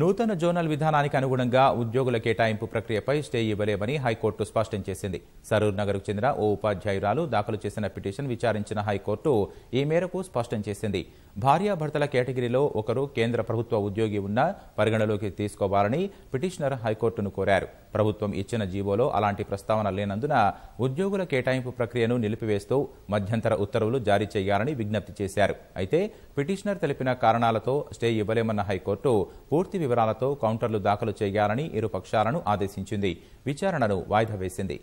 నూతన జోనల్ విధానానికి అనుగుణంగా ఉద్యోగుల కేటాయింపు ప్రక్రియపై స్టే ఇవ్వలేమని హైకోర్టు స్పష్టం చేసింది సరూర్ నగర్కు చెందిన ఓ ఉపాధ్యాయురాలు దాఖలు చేసిన పిటిషన్ విచారించిన హైకోర్టు ఈ మేరకు స్పష్టం చేసింది భార్యాభర్తల కేటగిరీలో ఒకరు కేంద్ర ప్రభుత్వ ఉద్యోగి ఉన్నా పరిగణలోకి తీసుకోవాలని పిటిషనర్ హైకోర్టును కోరారు ప్రభుత్వం ఇచ్చిన జీవోలో అలాంటి ప్రస్తావన లేనందున ఉద్యోగుల కేటాయింపు ప్రక్రియను నిలిపివేస్తూ మధ్యంతర ఉత్తర్వులు జారీ చేయాలని విజ్ఞప్తి చేశారు అయితే పిటిషనర్ తెలిపిన కారణాలతో స్టే ఇవ్వలేమన్న హైకోర్టు పూర్తి పూర్తి వివరాలతో కౌంటర్లు దాఖలు చేయాలని ఇరు పక్షాలను ఆదేశించింది విచారణను వాయిదా వేసింది